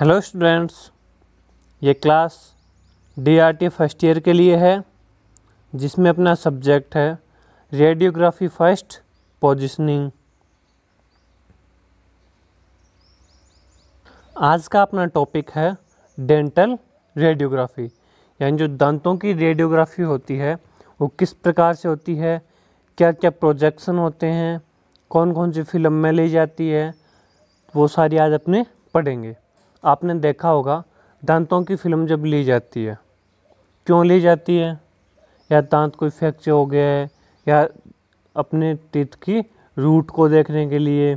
Hello students ये class DRT first year के लिए है जिसमें अपना सब्जेक्ट है रेडियोग्राफी फर्स्ट पोजिशनिंग आज का अपना टॉपिक है डेंटल रेडियोग्राफी यानी जो दांतों की रेडियोग्राफी होती है वो किस प्रकार से होती है क्या क्या प्रोजेक्शन होते हैं कौन कौन सी फिल्म में ली जाती है वो सारी आज अपने पढ़ेंगे आपने देखा होगा दांतों की फिल्म जब ली जाती है क्यों ली जाती है या दांत कोई फ्रैक्चर हो गया है या अपने टीथ की रूट को देखने के लिए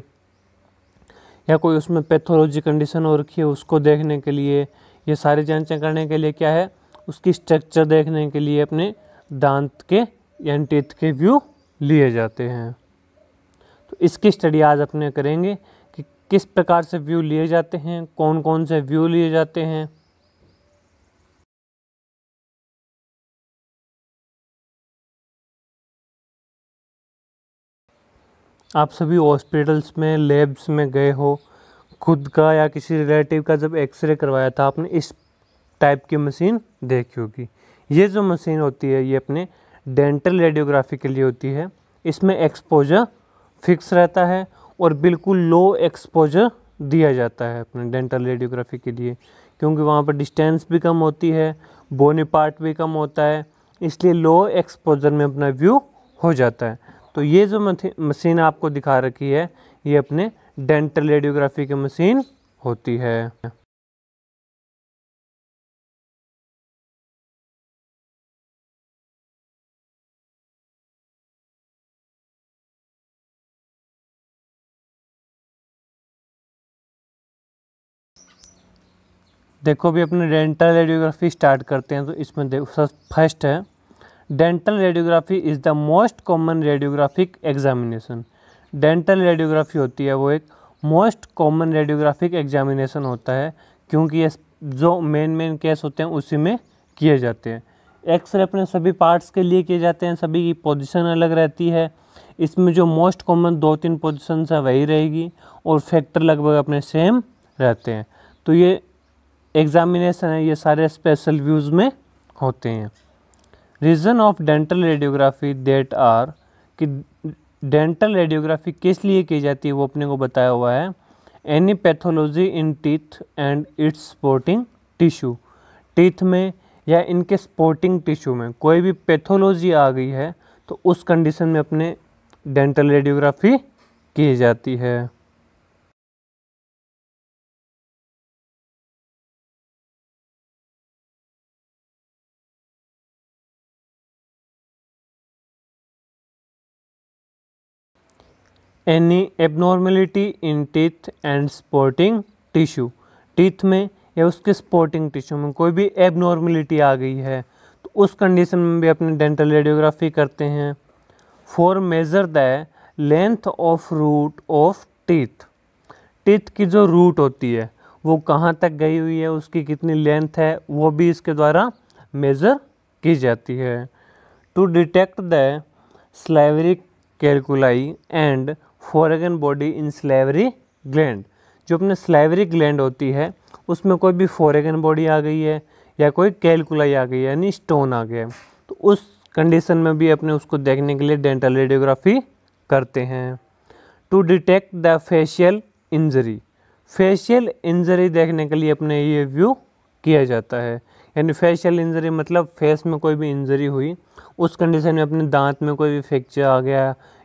या कोई उसमें पैथोलॉजी कंडीशन हो रखी है उसको देखने के लिए ये सारी जांचें करने के लिए क्या है उसकी स्ट्रक्चर देखने के लिए अपने दांत के या टीथ के व्यू लिए जाते हैं तो इसकी स्टडी आज अपने करेंगे किस प्रकार से व्यू लिए जाते हैं कौन कौन से व्यू लिए जाते हैं आप सभी हॉस्पिटल्स में लैब्स में गए हो खुद का या किसी रिलेटिव का जब एक्सरे करवाया था आपने इस टाइप की मशीन देखी होगी ये जो मशीन होती है ये अपने डेंटल रेडियोग्राफी के लिए होती है इसमें एक्सपोजर फिक्स रहता है और बिल्कुल लो एक्सपोजर दिया जाता है अपने डेंटल रेडियोग्राफी के लिए क्योंकि वहाँ पर डिस्टेंस भी कम होती है बोनी पार्ट भी कम होता है इसलिए लो एक्सपोजर में अपना व्यू हो जाता है तो ये जो मशीन आपको दिखा रखी है ये अपने डेंटल रेडियोग्राफी की मशीन होती है देखो भी अपने डेंटल रेडियोग्राफी स्टार्ट करते हैं तो इसमें देखो फर्स्ट है dental radiography is the most common radiographic examination dental radiography होती है वो एक मोस्ट कॉमन रेडियोग्राफिक एग्जामिनेशन होता है क्योंकि ये जो मेन मेन केस होते हैं उसी में किए जाते हैं एक्सरे अपने सभी पार्ट्स के लिए किए जाते हैं सभी की पोजिशन अलग रहती है इसमें जो मोस्ट कॉमन दो तीन पोजिशन है वही रहेगी और फैक्टर लगभग अपने सेम रहते हैं तो ये एग्जामिनेशन है ये सारे स्पेशल व्यूज़ में होते हैं reason of dental radiography that are कि डेंटल रेडियोग्राफी किस लिए की जाती है वो अपने को बताया हुआ है any pathology in teeth and its supporting tissue teeth में या इनके स्पोर्टिंग टिश्यू में कोई भी पैथोलॉजी आ गई है तो उस कंडीशन में अपने डेंटल रेडियोग्राफी की जाती है any abnormality in teeth and supporting tissue teeth में या उसके स्पोर्टिंग टिश्यू में कोई भी एबनॉर्मेलिटी आ गई है तो उस कंडीशन में भी अपने डेंटल रेडियोग्राफी करते हैं for measure the length of root of teeth teeth की जो रूट होती है वो कहाँ तक गई हुई है उसकी कितनी लेंथ है वो भी इसके द्वारा मेज़र की जाती है to detect the salivary calculi and foreign body in salivary gland जो अपने स्लेवरी ग्लैंड होती है उसमें कोई भी फॉरेगन बॉडी आ गई है या कोई कैलकुलाई आ गई है यानी स्टोन आ गया तो उस कंडीशन में भी अपने उसको देखने के लिए डेंटल रेडियोग्राफी करते हैं to detect the facial injury facial injury देखने के लिए अपने ये व्यू किया जाता है यानी फेशियल इंजरी मतलब फेस में कोई भी इंजरी हुई उस कंडीशन में अपने दांत में कोई भी फ्रैक्चर आ गया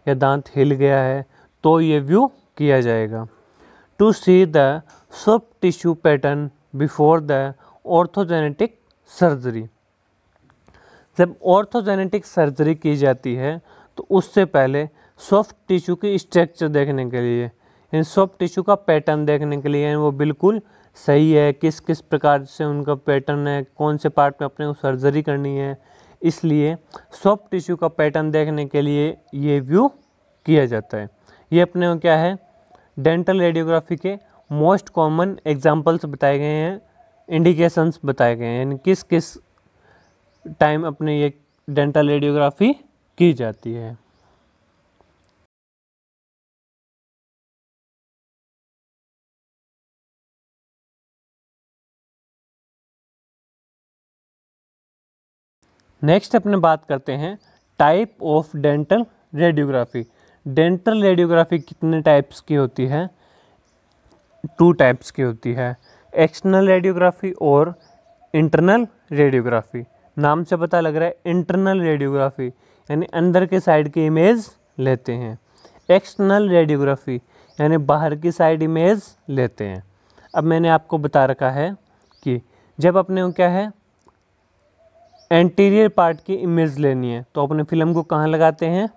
या दांत हिल गया है तो ये व्यू किया जाएगा to see the soft tissue pattern before the orthognathic surgery जब ऑर्थोजेनेटिक सर्जरी की जाती है तो उससे पहले सॉफ्ट टिश्यू की स्ट्रक्चर देखने के लिए इन सॉफ्ट टिश्यू का पैटर्न देखने के लिए वो बिल्कुल सही है किस किस प्रकार से उनका पैटर्न है कौन से पार्ट में अपने को सर्जरी करनी है इसलिए सॉफ्ट टिश्यू का पैटर्न देखने के लिए ये व्यू किया जाता है ये अपने क्या है डेंटल रेडियोग्राफी के मोस्ट कॉमन एग्जाम्पल्स बताए गए हैं इंडिकेशंस बताए गए हैं यानी किस किस टाइम अपने ये डेंटल रेडियोग्राफी की जाती है नेक्स्ट अपने बात करते हैं type of dental radiography dental radiography कितने टाइप्स की होती है टू टाइप्स की होती है एक्सटर्नल रेडियोग्राफी और इंटरनल रेडियोग्राफी नाम से पता लग रहा है इंटरनल रेडियोग्राफी यानी अंदर के साइड की इमेज लेते हैं एक्सटर्नल रेडियोग्राफी यानी बाहर की साइड इमेज लेते हैं अब मैंने आपको बता रखा है कि जब अपने क्या है एंटीरियर पार्ट की इमेज लेनी है तो अपने फिल्म को कहाँ लगाते हैं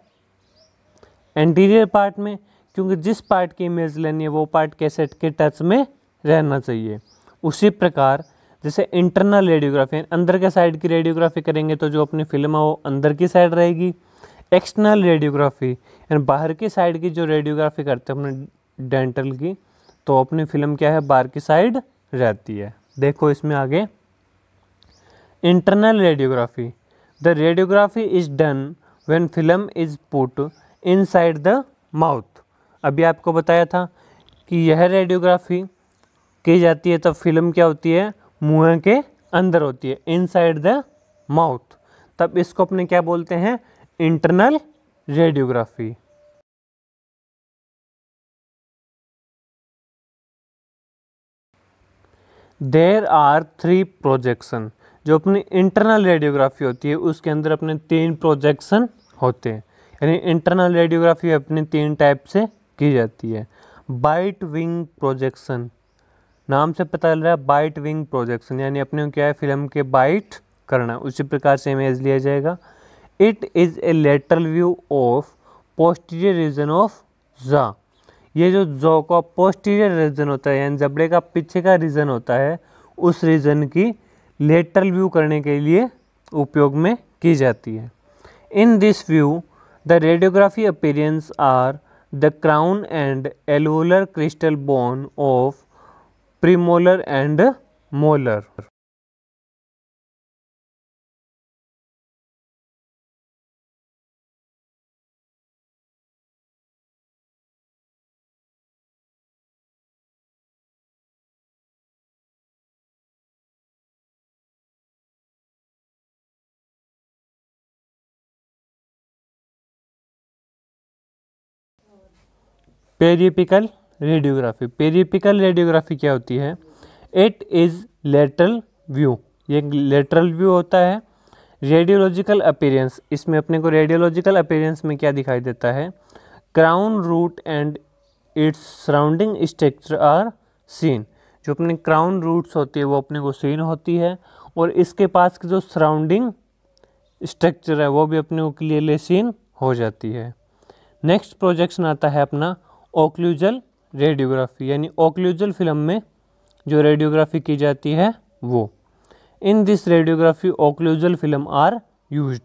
एंटीरियर पार्ट में क्योंकि जिस पार्ट की इमेज लेनी है वो पार्ट कैसेट के टच में रहना चाहिए उसी प्रकार जैसे इंटरनल रेडियोग्राफी अंदर के साइड की रेडियोग्राफी करेंगे तो जो अपनी फिल्म है वो अंदर की साइड रहेगी एक्सटर्नल रेडियोग्राफी यानी बाहर की साइड की जो रेडियोग्राफी करते हैं अपने डेंटल की तो अपनी फिल्म क्या है बाहर की साइड रहती है देखो इसमें आगे internal radiography the radiography is done when film is put inside the mouth अभी आपको बताया था कि यह रेडियोग्राफी की जाती है तब फिल्म क्या होती है मुँह के अंदर होती है इनसाइड द माउथ तब इसको अपने क्या बोलते हैं internal radiography there are three projection जो अपनी इंटरनल रेडियोग्राफी होती है उसके अंदर अपने तीन प्रोजेक्शन होते हैं यानी इंटरनल रेडियोग्राफी अपने तीन टाइप से की जाती है बाइट विंग प्रोजेक्शन नाम से पता चल रहा है बाइट विंग प्रोजेक्शन यानी अपने क्या है फिल्म के बाइट करना उसी प्रकार से इमेज लिया जाएगा it is a lateral view of posterior region of jaw ये जो जो का पोस्टीरियर रीजन होता है यानी जबड़े का पीछे का रीजन होता है उस रीजन की लेटरल व्यू करने के लिए उपयोग में की जाती है in this view The radiography appearance are the crown and alveolar crystal bone of premolar and molar. Periapical radiography periapical radiography क्या होती है इट इज़ लेटरल व्यू ये लेटरल व्यू होता है रेडियोलॉजिकल अपेरियंस इसमें अपने को रेडियोलॉजिकल अपेरियंस में क्या दिखाई देता है crown root and its surrounding structure are seen जो अपने क्राउन रूट्स होती है वो अपने को सीन होती है और इसके पास की जो सराउंडिंग स्ट्रक्चर है वो भी अपने को क्लियरली सीन हो जाती है नेक्स्ट प्रोजेक्शन आता है अपना ओक्लूजल रेडियोग्राफी यानी ओक्लूजल फिल्म में जो रेडियोग्राफी की जाती है वो in this radiography occlusal film are use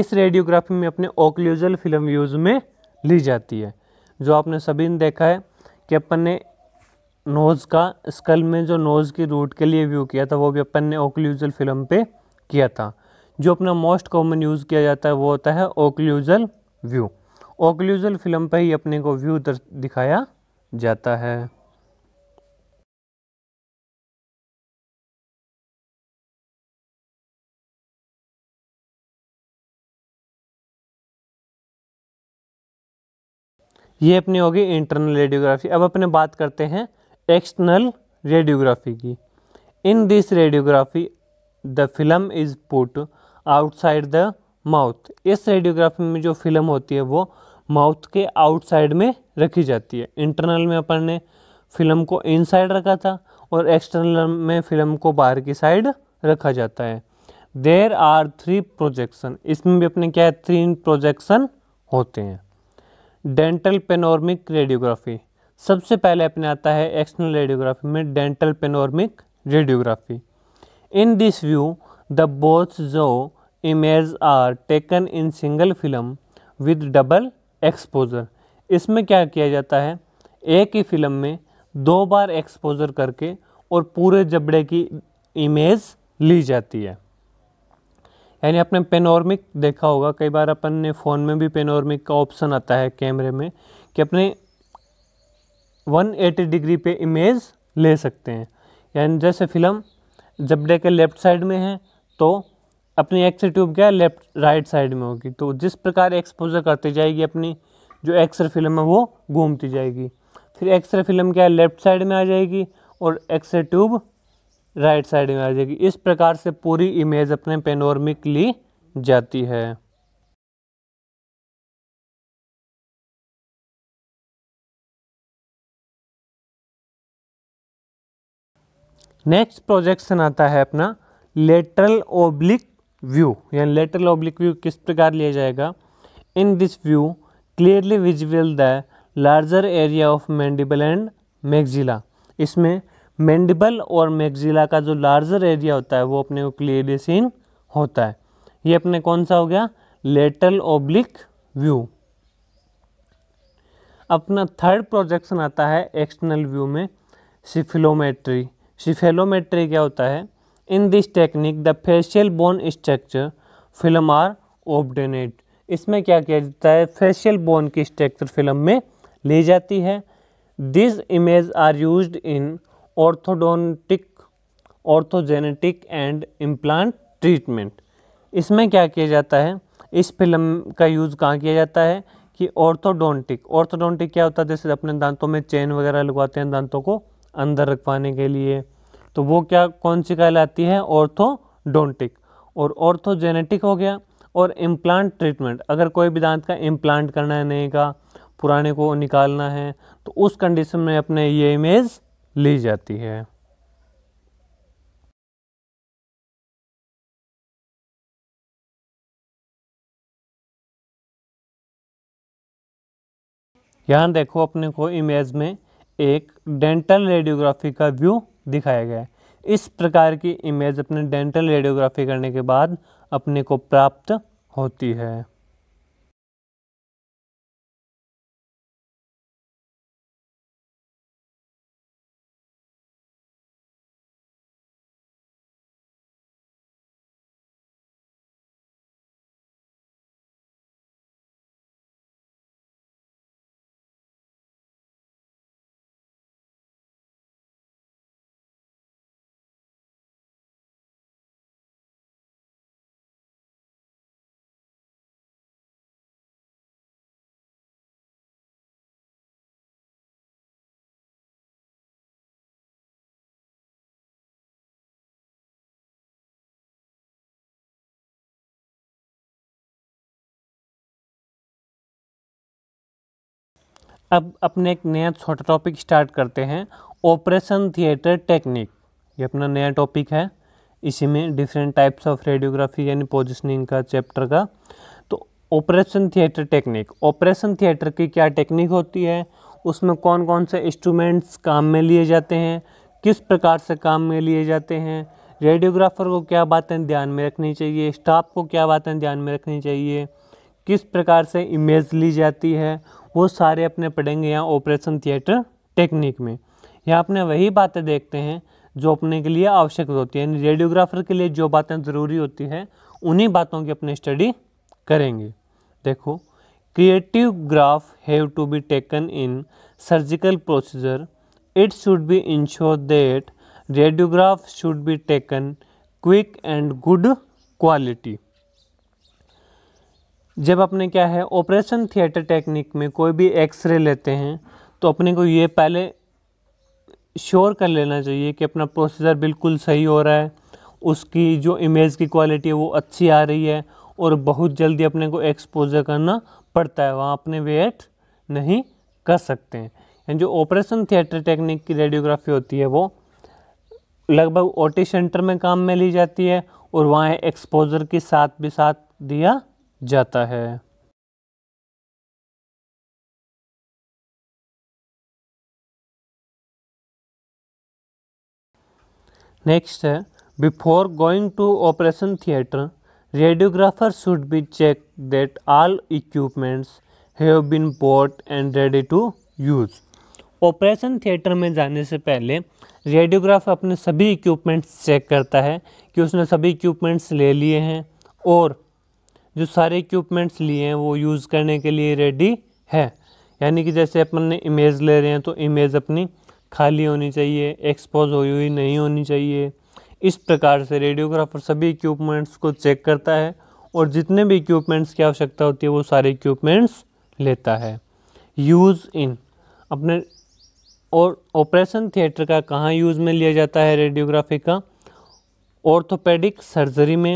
इस रेडियोग्राफी में अपने ओक्लूजल फिल्म यूज में ली जाती है जो आपने सभी ने देखा है कि अपन ने नोज़ का स्कल में जो नोज़ की रूट के लिए व्यू किया था वो भी अपन ने ओक्लूजल फिल्म पे किया था जो अपना मोस्ट कॉमन यूज़ किया जाता है वो होता है ओक्लूजल व्यू ओक्लूजल फिल्म पर ही अपने को व्यू दिखाया जाता है ये अपनी होगी इंटरनल रेडियोग्राफी अब अपने बात करते हैं एक्सटर्नल रेडियोग्राफी की in this radiography the film is put outside the mouth इस रेडियोग्राफी में जो फिल्म होती है वो माउथ के आउटसाइड में रखी जाती है इंटरनल में अपन ने फिल्म को इनसाइड रखा था और एक्सटर्नल में फिल्म को बाहर की साइड रखा जाता है देर आर थ्री प्रोजेक्शन इसमें भी अपने क्या है थ्री प्रोजेक्शन होते हैं डेंटल पेनोर्मिक रेडियोग्राफी सबसे पहले अपने आता है एक्सटर्नल रेडियोग्राफी में dental panoramic radiography in this view the both जो image are taken in single film with double exposure इसमें क्या किया जाता है एक ही फिल्म में दो बार एक्सपोज़र करके और पूरे जबड़े की इमेज ली जाती है यानी आपने पेनॉर्मिक देखा होगा कई बार अपन ने फ़ोन में भी पेनॉर्मिक का ऑप्शन आता है कैमरे में कि अपने 180 डिग्री पे इमेज ले सकते हैं यानी जैसे फिल्म जबड़े के लेफ़्ट साइड में है तो अपनी एक्स ट्यूब क्या लेफ्ट राइट साइड में होगी तो जिस प्रकार एक्सपोजर करती जाएगी अपनी जो एक्सरे फिल्म है वो घूमती जाएगी फिर एक्सरे फिल्म क्या है लेफ्ट साइड में आ जाएगी और एक्सरे ट्यूब राइट साइड में आ जाएगी इस प्रकार से पूरी इमेज अपने पेनोरमिक ली जाती है नेक्स्ट प्रोजेक्शन आता है अपना लेटरल ओब्लिक व्यू यानी लेटर ऑब्लिक व्यू किस प्रकार लिया जाएगा in this view clearly visible the larger area of mandible and maxilla इसमें मैंडिबल और मैगजिला का जो लार्जर एरिया होता है वो अपने को क्लियरली सीन होता है ये अपने कौन सा हो गया लेटरल ऑब्लिक व्यू अपना थर्ड प्रोजेक्शन आता है एक्सटर्नल व्यू में सिफिलोमेट्री सिफेलोमेट्री क्या होता है in this technique the facial bone structure film are obtained इसमें क्या किया जाता है फेशियल बोन की स्ट्रक्चर फिल्म में ली जाती है this image are use in orthodontic orthognathic and implant treatment इसमें क्या किया जाता है इस फिल्म का यूज़ कहाँ किया जाता है कि ऑर्थोडोंटिक ऑर्थोडोंटिक क्या होता है जैसे अपने दांतों में चेन वगैरह लगवाते हैं दांतों को अंदर रखवाने के लिए तो वो क्या कौन सी कहलाती है ऑर्थोडोंटिक और ऑर्थोजेनेटिक हो गया और इम्प्लांट ट्रीटमेंट अगर कोई भी दांत का इम्प्लांट करना है नए का पुराने को निकालना है तो उस कंडीशन में अपने ये इमेज ली जाती है यहाँ देखो अपने को इमेज में एक डेंटल रेडियोग्राफी का व्यू दिखाया गया है इस प्रकार की इमेज अपने डेंटल रेडियोग्राफी करने के बाद अपने को प्राप्त होती है अब अपने एक नया छोटा टॉपिक स्टार्ट करते हैं ऑपरेशन थिएटर टेक्निक ये अपना नया टॉपिक है इसी में डिफरेंट टाइप्स ऑफ रेडियोग्राफी यानी पोजिशनिंग का चैप्टर का तो operation theatre technique operation theatre की क्या टेक्निक होती है उसमें कौन कौन से इंस्ट्रूमेंट्स काम में लिए जाते हैं किस प्रकार से काम में लिए जाते हैं रेडियोग्राफर को क्या बातें ध्यान में रखनी चाहिए स्टाफ को क्या बातें ध्यान में रखनी चाहिए किस प्रकार से इमेज ली जाती है वो सारे अपने पढ़ेंगे यहाँ ऑपरेशन थिएटर टेक्निक में यहाँ अपने वही बातें देखते हैं जो अपने के लिए आवश्यक होती है यानी रेडियोग्राफर के लिए जो बातें ज़रूरी होती है उन्हीं बातों की अपने स्टडी करेंगे देखो creative graph have to be taken in surgical procedure it should be insure that radiograph should be taken quick and good quality जब अपने क्या है ऑपरेशन थिएटर टेक्निक में कोई भी एक्सरे लेते हैं तो अपने को ये पहले श्योर कर लेना चाहिए कि अपना प्रोसीजर बिल्कुल सही हो रहा है उसकी जो इमेज की क्वालिटी है वो अच्छी आ रही है और बहुत जल्दी अपने को एक्सपोजर करना पड़ता है वहाँ अपने वेट नहीं कर सकते हैं जो ऑपरेशन थिएटर टेक्निक की रेडियोग्राफी होती है वो लगभग ओटी सेंटर में काम में ली जाती है और वहाँ एक्सपोजर के साथ भी साथ दिया जाता है नेक्स्ट है before going to operation theatre radiographer should be check that all equipments have been bought and ready to use operation theatre में जाने से पहले रेडियोग्राफ अपने सभी इक्विपमेंट्स चेक करता है कि उसने सभी इक्विपमेंट्स ले लिए हैं और जो सारे इक्विपमेंट्स लिए हैं वो यूज़ करने के लिए रेडी है यानी कि जैसे अपन ने इमेज ले रहे हैं तो इमेज अपनी खाली होनी चाहिए एक्सपोज हुई हुई नहीं होनी चाहिए इस प्रकार से रेडियोग्राफर सभी इक्विपमेंट्स को चेक करता है और जितने भी इक्विपमेंट्स की आवश्यकता होती है वो सारे इक्विपमेंट्स लेता है यूज़ इन अपने और ऑपरेशन थिएटर का कहाँ यूज़ में लिया जाता है रेडियोग्राफी का ऑर्थोपेडिक सर्जरी में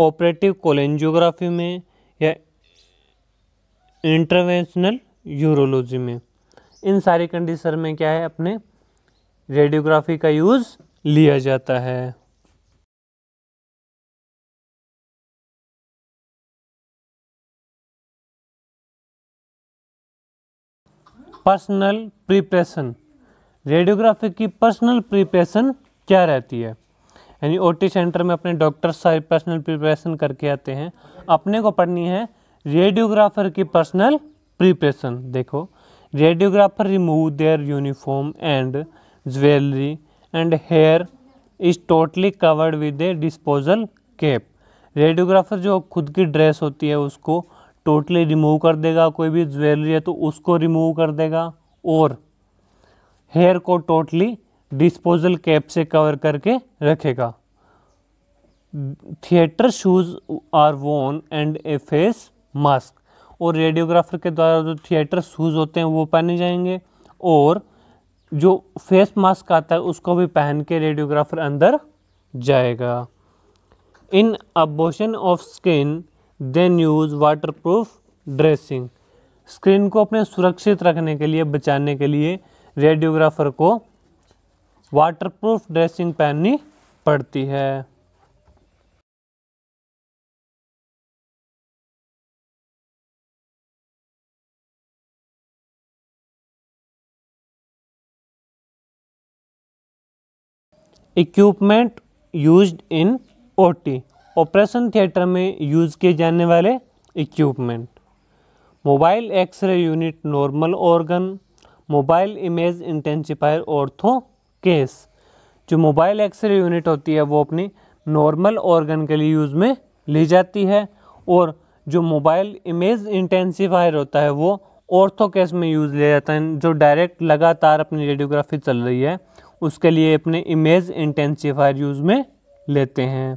ऑपरेटिव कोलेंजियोग्राफी में या इंटरवेंशनल यूरोलॉजी में इन सारी कंडीशन में क्या है अपने रेडियोग्राफी का यूज़ लिया जाता है पर्सनल प्रिपरेशन रेडियोग्राफी की पर्सनल प्रिपरेशन क्या रहती है यानी ओ सेंटर में अपने डॉक्टर साहब पर्सनल प्रिपरेशन करके आते हैं अपने को पढ़नी है रेडियोग्राफर की पर्सनल प्रिपरेशन देखो radiographer remove their uniform and jewellery and hair is totally covered with a disposal cap radiographer जो खुद की ड्रेस होती है उसको टोटली रिमूव कर देगा कोई भी ज्वेलरी है तो उसको रिमूव कर देगा और हेयर को टोटली डिस्पोजल कैप से कवर करके रखेगा theatre shoes are worn and a face mask और रेडियोग्राफर के द्वारा जो थिएटर शूज़ होते हैं वो पहने जाएंगे और जो फेस मास्क आता है उसको भी पहन के रेडियोग्राफर अंदर जाएगा in abrasion of skin then use waterproof dressing screen को अपने सुरक्षित रखने के लिए बचाने के लिए रेडियोग्राफर को वाटरप्रूफ ड्रेसिंग पहननी पड़ती है equipment used in OT operation theatre में यूज़ किए जाने वाले equipment mobile X-ray unit normal organ mobile image intensifier ortho case जो मोबाइल एक्सरे यूनिट होती है वो अपनी नॉर्मल ऑर्गन के लिए यूज़ में ली जाती है और जो मोबाइल इमेज इंटेंसीफायर होता है वो ऑर्थो केस में यूज़ लिया जाता है जो डायरेक्ट लगातार अपनी रेडियोग्राफी चल रही है उसके लिए अपने इमेज इंटेंसीफायर यूज़ में लेते हैं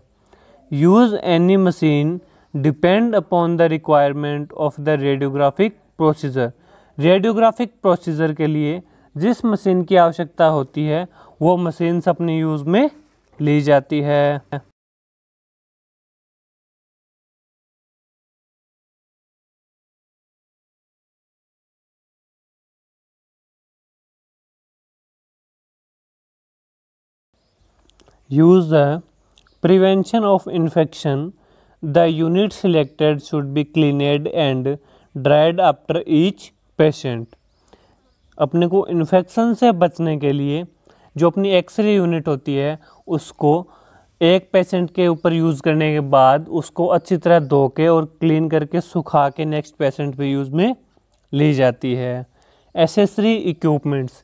use any machine depend upon the requirement of the radiographic procedure radiographic procedure के लिए जिस मशीन की आवश्यकता होती है वो मशीन अपने यूज में ली जाती है use the prevention of infection the unit selected should be cleaned and dried after each patient अपने को इन्फेक्शन से बचने के लिए जो अपनी एक्सरे यूनिट होती है उसको एक पेशेंट के ऊपर यूज़ करने के बाद उसको अच्छी तरह धो के और क्लीन करके सुखा के नेक्स्ट पेशेंट पे यूज़ में ली जाती है एसेसरी इक्विपमेंट्स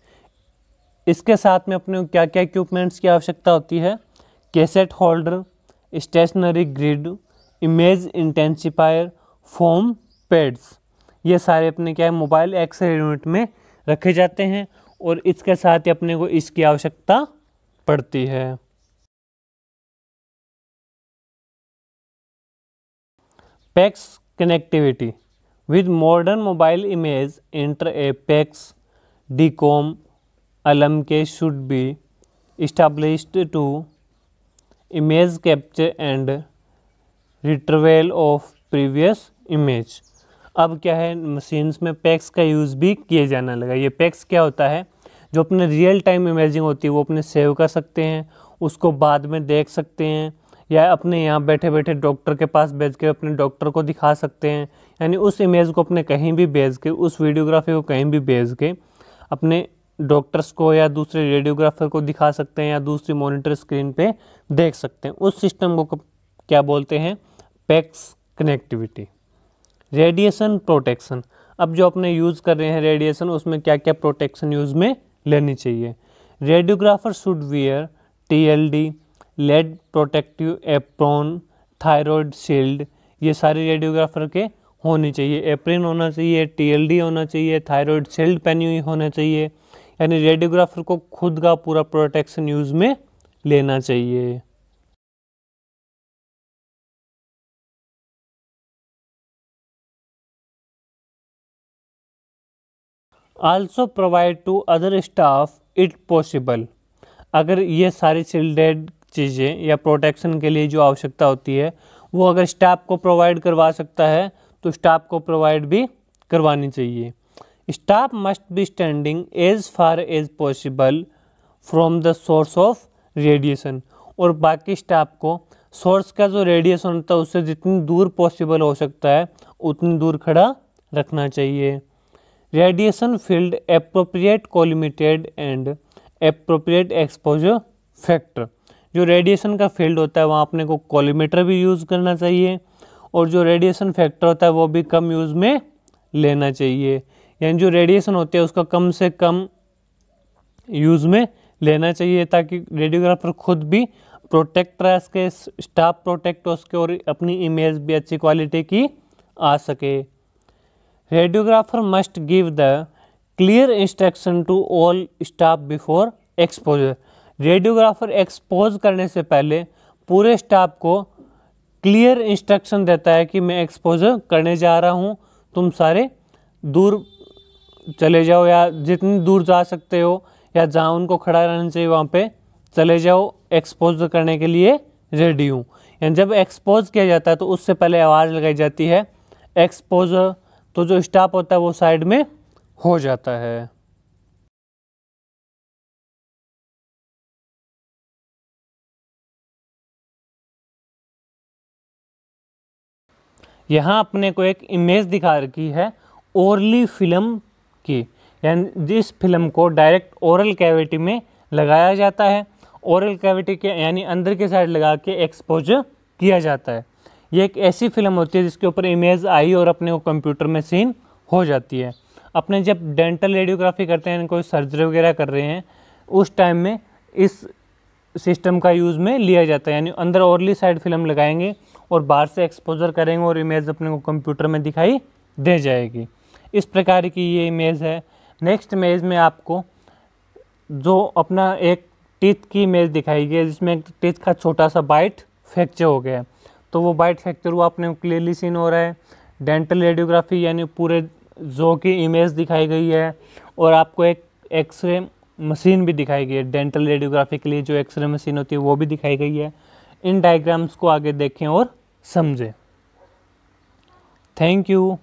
इसके साथ में अपने क्या क्या इक्विपमेंट्स की आवश्यकता होती है cassette holder stationary grid image intensifier foam pads ये सारे अपने क्या है मोबाइल एक्सरे यूनिट में रखे जाते हैं और इसके साथ ही अपने को इसकी आवश्यकता पड़ती है PACS connectivity with modern mobile image inter a PACS DICOM alum के should be established to image capture and retrieval of previous image अब क्या है मशीन्स में पैक्स का यूज़ भी किया जाना लगा ये पैक्स क्या होता है जो अपने रियल टाइम इमेजिंग होती है वो अपने सेव कर सकते हैं उसको बाद में देख सकते हैं या अपने यहाँ बैठे बैठे डॉक्टर के पास भेज के अपने डॉक्टर को दिखा सकते हैं यानी उस इमेज को अपने कहीं भी भेज के उस वीडियोग्राफी को कहीं भी भेज के अपने डॉक्टर्स को या दूसरे रेडियोग्राफर को दिखा सकते हैं या दूसरी मॉनिटर स्क्रीन पे देख सकते हैं उस सिस्टम को क्या बोलते हैं पैक्स कनेक्टिविटी रेडिएशन प्रोटेक्शन अब जो अपने यूज़ कर रहे हैं रेडिएशन उसमें क्या क्या प्रोटेक्शन यूज़ में लेनी चाहिए radiographer should wear T L D lead protective apron thyroid shield ये सारे रेडियोग्राफर के होनी चाहिए एप्रिन होना चाहिए टीएलडी होना चाहिए थायराइड शील्ड पहनी हुई होना चाहिए यानी रेडियोग्राफर को खुद का पूरा प्रोटेक्शन यूज़ में लेना चाहिए also provide to other staff it possible अगर ये सारी सील्डेड चीज़ें या प्रोटेक्शन के लिए जो आवश्यकता होती है वो अगर स्टाफ को प्रोवाइड करवा सकता है तो स्टाफ को प्रोवाइड भी करवानी चाहिए staff must be standing as far as possible from the source of radiation और बाकी स्टाफ को सोर्स का जो रेडिएशन होता है उससे जितनी दूर पॉसिबल हो सकता है उतनी दूर खड़ा रखना चाहिए radiation field appropriate collimated and appropriate exposure factor जो रेडिएशन का फील्ड होता है वहाँ अपने को कोलिमीटर भी यूज़ करना चाहिए और जो रेडिएशन फैक्टर होता है वो भी कम यूज़ में लेना चाहिए यानी जो रेडिएशन होती है उसका कम से कम यूज़ में लेना चाहिए ताकि रेडियोग्राफर खुद भी प्रोटेक्ट रह सके स्टाफ प्रोटेक्ट हो सके और अपनी इमेज भी अच्छी क्वालिटी की आ सके radiographer must give the clear instruction to all staff before exposure radiographer expose करने से पहले पूरे स्टाफ को क्लियर इंस्ट्रक्शन देता है कि मैं एक्सपोजर करने जा रहा हूँ तुम सारे दूर चले जाओ या जितनी दूर जा सकते हो या जहाँ उनको खड़ा रहना चाहिए वहाँ पे चले जाओ एक्सपोज करने के लिए रेडी हूँ यानी जब एक्सपोज किया जाता है तो उससे पहले आवाज़ लगाई जाती है एक्सपोजर तो जो स्टाप होता है वो साइड में हो जाता है यहाँ अपने को एक इमेज दिखा रखी है ओरली फिल्म की यानी जिस फिल्म को डायरेक्ट ओरल कैविटी में लगाया जाता है ओरल कैविटी के यानी अंदर के साइड लगा के एक्सपोज किया जाता है ये एक ऐसी फिल्म होती है जिसके ऊपर इमेज आई और अपने को कंप्यूटर में सीन हो जाती है अपने जब डेंटल रेडियोग्राफी करते हैं कोई सर्जरी वगैरह कर रहे हैं उस टाइम में इस सिस्टम का यूज़ में लिया जाता है यानी अंदर औरली साइड फिल्म लगाएंगे और बाहर से एक्सपोजर करेंगे और इमेज अपने को कंप्यूटर में दिखाई दे जाएगी इस प्रकार की ये इमेज है नेक्स्ट इमेज में आपको जो अपना एक टीथ की इमेज दिखाई गई है जिसमें एक टीथ का छोटा सा बाइट फ्रैक्चर हो गया है तो वो बाइट फ्रैक्चर हुआ अपने क्लियरली सीन हो रहा है डेंटल रेडियोग्राफी यानी पूरे जो की इमेज दिखाई गई है और आपको एक एक्सरे मशीन भी दिखाई गई है डेंटल रेडियोग्राफी के लिए जो एक्सरे मशीन होती है वो भी दिखाई गई है इन डायग्राम्स को आगे देखें और समझें थैंक यू